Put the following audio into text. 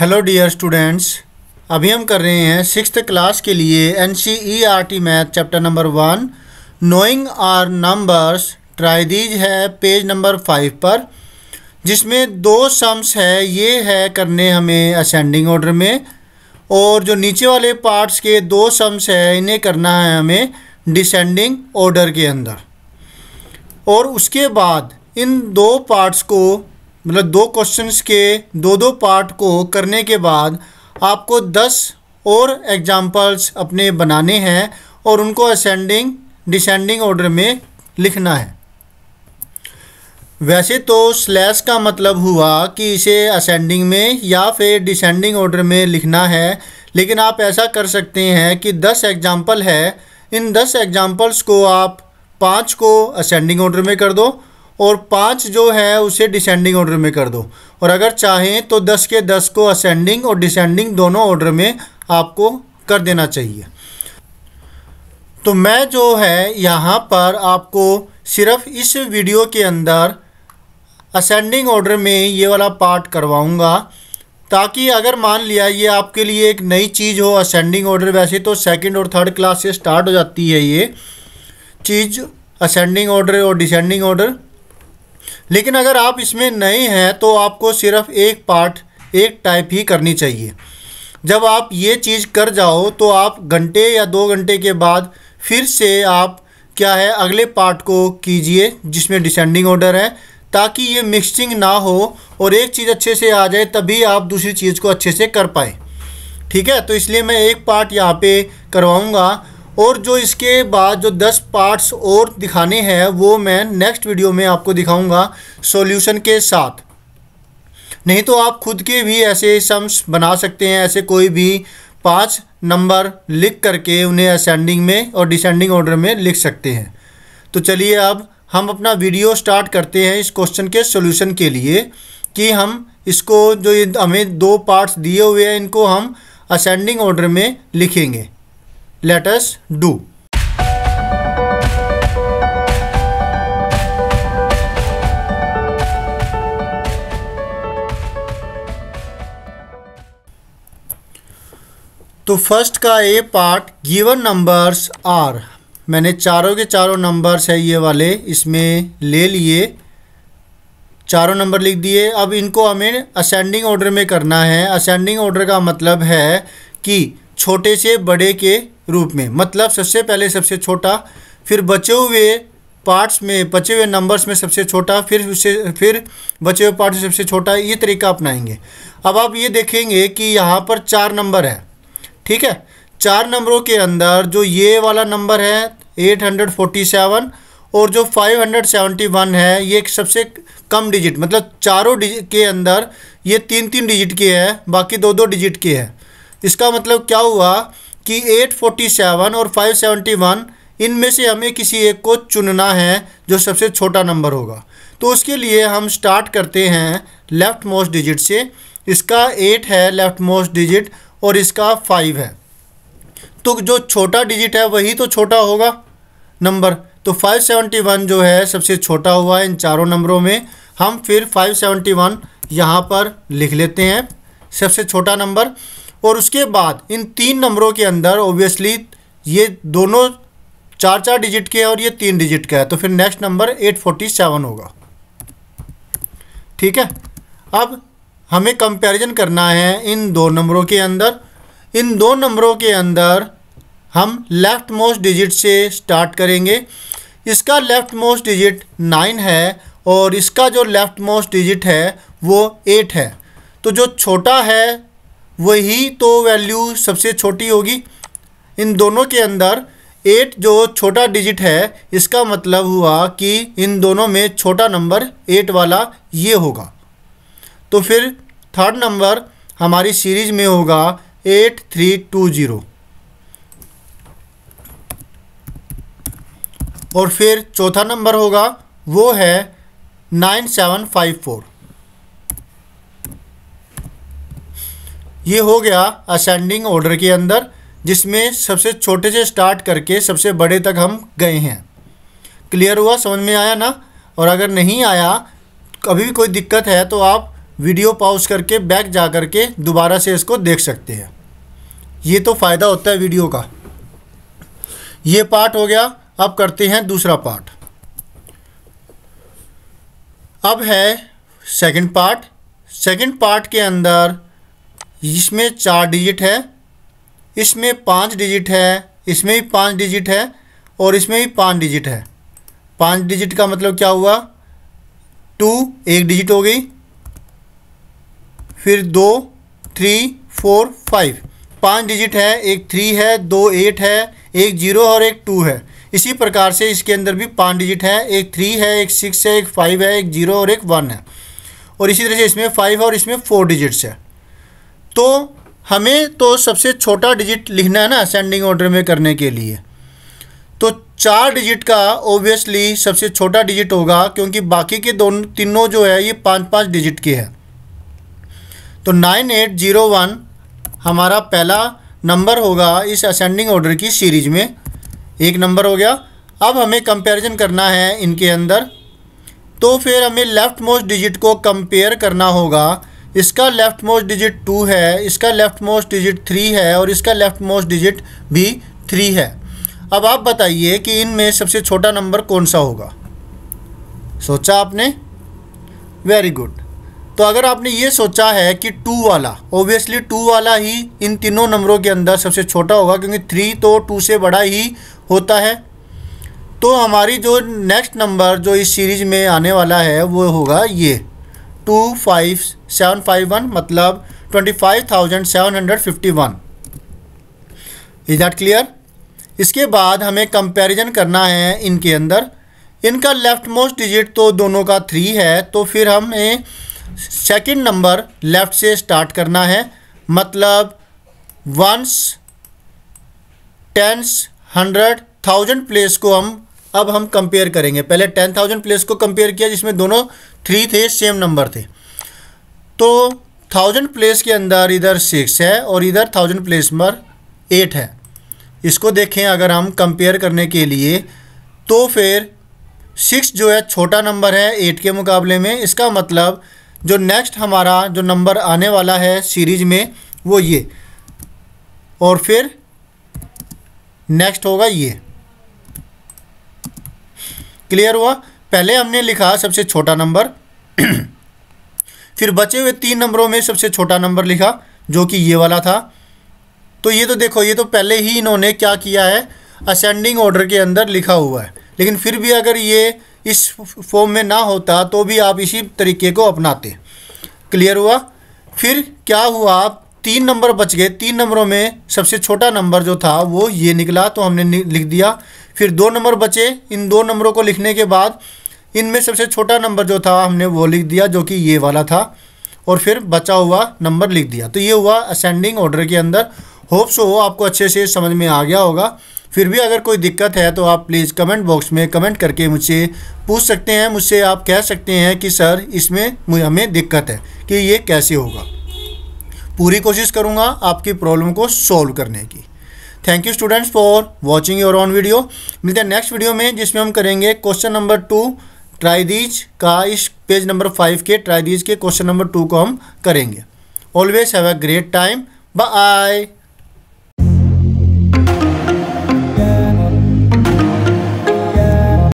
hello dear students अभी हम कर रहे हैं सिक्स क्लास के लिए N C E R T math chapter number one knowing our numbers try these है पेज नंबर फाइव पर जिसमें दो सम्स है ये है करने हमें असेंडिंग ऑर्डर में और जो नीचे वाले पार्ट्स के दो सम्स है इन्हें करना है हमें डिसेंडिंग ऑर्डर के अंदर और उसके बाद इन दो पार्ट्स को मतलब दो क्वेश्चंस के दो दो पार्ट को करने के बाद आपको दस और एग्जाम्पल्स अपने बनाने हैं और उनको असेंडिंग डिसेंडिंग ऑर्डर में लिखना है वैसे तो स्लैश का मतलब हुआ कि इसे असेंडिंग में या फिर डिसेंडिंग ऑर्डर में लिखना है लेकिन आप ऐसा कर सकते हैं कि दस एग्जाम्पल है इन दस एग्जाम्पल्स को आप पाँच को असेंडिंग ऑर्डर में कर दो और पाँच जो है उसे डिसेंडिंग ऑर्डर में कर दो और अगर चाहें तो दस के दस को असेंडिंग और डिसेंडिंग दोनों ऑर्डर में आपको कर देना चाहिए तो मैं जो है यहाँ पर आपको सिर्फ इस वीडियो के अंदर असेंडिंग ऑर्डर में ये वाला पार्ट करवाऊँगा ताकि अगर मान लिया ये आपके लिए एक नई चीज़ हो असेंडिंग ऑर्डर वैसे तो सेकंड और थर्ड क्लास से स्टार्ट हो जाती है ये चीज़ असेंडिंग ऑर्डर और डिसेंडिंग ऑर्डर लेकिन अगर आप इसमें नए हैं तो आपको सिर्फ एक पार्ट एक टाइप ही करनी चाहिए जब आप ये चीज़ कर जाओ तो आप घंटे या दो घंटे के बाद फिर से आप क्या है अगले पार्ट को कीजिए जिसमें डिसेंडिंग ऑर्डर है ताकि ये मिक्सिंग ना हो और एक चीज़ अच्छे से आ जाए तभी आप दूसरी चीज़ को अच्छे से कर पाए ठीक है तो इसलिए मैं एक पार्ट यहाँ पे करवाऊँगा और जो इसके बाद जो दस पार्ट्स और दिखाने हैं वो मैं नेक्स्ट वीडियो में आपको दिखाऊंगा सॉल्यूशन के साथ नहीं तो आप खुद के भी ऐसे सम्स बना सकते हैं ऐसे कोई भी पाँच नंबर लिख करके उन्हें असेंडिंग में और डिसेंडिंग ऑर्डर में लिख सकते हैं तो चलिए अब हम अपना वीडियो स्टार्ट करते हैं इस क्वेश्चन के सोल्यूशन के लिए कि हम इसको जो हमें दो पार्ट्स दिए हुए हैं इनको हम असेंडिंग ऑर्डर में लिखेंगे लेट अस डू तो फर्स्ट का A part given numbers are मैंने चारों के चारों नंबर्स है ये वाले इसमें ले लिए चारों नंबर लिख दिए अब इनको हमें असेंडिंग ऑर्डर में करना है असेंडिंग ऑर्डर का मतलब है कि छोटे से बड़े के रूप में मतलब सबसे पहले सबसे छोटा फिर बचे हुए पार्ट्स में बचे हुए नंबर्स में सबसे छोटा फिर उससे फिर बचे हुए पार्ट्स में सबसे छोटा ये तरीका अपनाएंगे अब आप ये देखेंगे कि यहाँ पर चार नंबर है ठीक है चार नंबरों के अंदर जो ये वाला नंबर है 847 और जो 571 है ये सबसे कम डिजिट मतलब चारों डिजिट के अंदर ये तीन तीन डिजिट के है बाकी दो दो डिजिट के है इसका मतलब क्या हुआ कि 847 और 571 इनमें से हमें किसी एक को चुनना है जो सबसे छोटा नंबर होगा तो उसके लिए हम स्टार्ट करते हैं लेफ़्ट मोस्ट डिजिट से इसका एट है लेफ़्ट मोस्ट डिजिट और इसका फाइव है तो जो छोटा डिजिट है वही तो छोटा होगा नंबर तो 571 जो है सबसे छोटा हुआ है इन चारों नंबरों में हम फिर 571 यहाँ पर लिख लेते हैं सबसे छोटा नंबर और उसके बाद इन तीन नंबरों के अंदर ओबियसली ये दोनों चार चार डिजिट के और ये तीन डिजिट का है तो फिर next number eight forty seven होगा ठीक है अब हमें कंपैरिजन करना है इन दो नंबरों के अंदर इन दो नंबरों के अंदर हम लेफ्ट मोस्ट डिजिट से स्टार्ट करेंगे इसका लेफ्ट मोस्ट डिजिट नाइन है और इसका जो लेफ्ट मोस्ट डिजिट है वो एट है तो जो छोटा है वही तो वैल्यू सबसे छोटी होगी इन दोनों के अंदर एट जो छोटा डिजिट है इसका मतलब हुआ कि इन दोनों में छोटा नंबर एट वाला ये होगा तो फिर थर्ड नंबर हमारी सीरीज में होगा एट थ्री टू ज़ीरो और फिर चौथा नंबर होगा वो है नाइन सेवन फाइव फोर ये हो गया असेंडिंग ऑर्डर के अंदर जिसमें सबसे छोटे से स्टार्ट करके सबसे बड़े तक हम गए हैं क्लियर हुआ समझ में आया ना और अगर नहीं आया कभी भी कोई दिक्कत है तो आप वीडियो पॉज करके बैक जा कर के दोबारा से इसको देख सकते हैं ये तो फ़ायदा होता है वीडियो का ये पार्ट हो गया अब करते हैं दूसरा पार्ट अब है सेकंड पार्ट सेकंड पार्ट के अंदर इसमें चार डिजिट है इसमें पाँच डिजिट है इसमें भी पाँच डिजिट है और इसमें भी पाँच डिजिट है पाँच डिजिट का मतलब क्या हुआ टू एक डिजिट हो गई फिर दो थ्री फोर फाइव पाँच डिजिट है एक थ्री है दो एट है एक जीरो और एक टू है इसी प्रकार से इसके अंदर भी पाँच डिजिट है एक थ्री है एक सिक्स है एक फाइव है एक जीरो और एक वन है और इसी तरह से इसमें फाइव है और इसमें फोर डिजिट्स है तो हमें तो सबसे छोटा डिजिट लिखना है ना असेंडिंग ऑर्डर में करने के लिए तो चार डिजिट का ओबियसली सबसे छोटा डिजिट होगा क्योंकि बाकी के दोनों तीनों जो है ये पाँच पाँच डिजिट के हैं तो नाइन एट ज़ीरो वन हमारा पहला नंबर होगा इस असेंडिंग ऑर्डर की सीरीज में एक नंबर हो गया अब हमें कंपैरिजन करना है इनके अंदर तो फिर हमें लेफ़्ट मोस्ट डिजिट को कंपेयर करना होगा इसका लेफ्ट मोस्ट डिजिट टू है इसका लेफ्ट मोस्ट डिजिट थ्री है और इसका लेफ्ट मोस्ट डिजिट भी थ्री है अब आप बताइए कि इनमें सबसे छोटा नंबर कौन सा होगा सोचा आपने वेरी गुड तो अगर आपने ये सोचा है कि टू वाला ओबियसली टू वाला ही इन तीनों नंबरों के अंदर सबसे छोटा होगा क्योंकि थ्री तो टू से बड़ा ही होता है तो हमारी जो नेक्स्ट नंबर जो इस सीरीज में आने वाला है वो होगा ये two five seven five one मतलब twenty five thousand seven hundred fifty one is that clear इसके बाद हमें कंपैरिजन करना है इनके अंदर इनका लेफ्ट मोस्ट डिजिट तो दोनों का थ्री है तो फिर हमें सेकंड नंबर लेफ़्ट से स्टार्ट करना है मतलब ones tens hundred thousand place को हम अब हम कंपेयर करेंगे पहले टेन थाउजेंड प्लेस को कंपेयर किया जिसमें दोनों थ्री थे सेम नंबर थे तो थाउजेंड प्लेस के अंदर इधर सिक्स है और इधर थाउजेंड प्लेस पर एट है इसको देखें अगर हम कंपेयर करने के लिए तो फिर सिक्स जो है छोटा नंबर है एट के मुकाबले में इसका मतलब जो नेक्स्ट हमारा जो नंबर आने वाला है सीरीज में वो ये और फिर नेक्स्ट होगा ये क्लियर हुआ पहले हमने लिखा सबसे छोटा नंबर फिर बचे हुए तीन नंबरों में सबसे छोटा नंबर लिखा जो कि ये वाला था तो ये तो देखो ये तो पहले ही इन्होंने क्या किया है असेंडिंग ऑर्डर के अंदर लिखा हुआ है लेकिन फिर भी अगर ये इस फॉर्म में ना होता तो भी आप इसी तरीके को अपनाते क्लियर हुआ फिर क्या हुआ आप तीन नंबर बच गए तीन नंबरों में सबसे छोटा नंबर जो था वो ये निकला तो हमने लिख दिया फिर दो नंबर बचे इन दो नंबरों को लिखने के बाद इनमें सबसे छोटा नंबर जो था हमने वो लिख दिया जो कि ये वाला था और फिर बचा हुआ नंबर लिख दिया तो ये हुआ असेंडिंग ऑर्डर के अंदर होप सो हो आपको अच्छे से समझ में आ गया होगा फिर भी अगर कोई दिक्कत है तो आप प्लीज़ कमेंट बॉक्स में कमेंट करके मुझसे पूछ सकते हैं मुझसे आप कह सकते हैं कि सर इसमें हमें दिक्कत है कि ये कैसे होगा पूरी कोशिश करूँगा आपकी प्रॉब्लम को सॉल्व करने की thank you students for watching your own video मिलते हैं नेक्स्ट वीडियो में जिसमें हम करेंगे क्वेश्चन नंबर टू ट्राइदीज का इस पेज नंबर फाइव के ट्राइदीज के क्वेश्चन नंबर टू को हम करेंगे always have a great time bye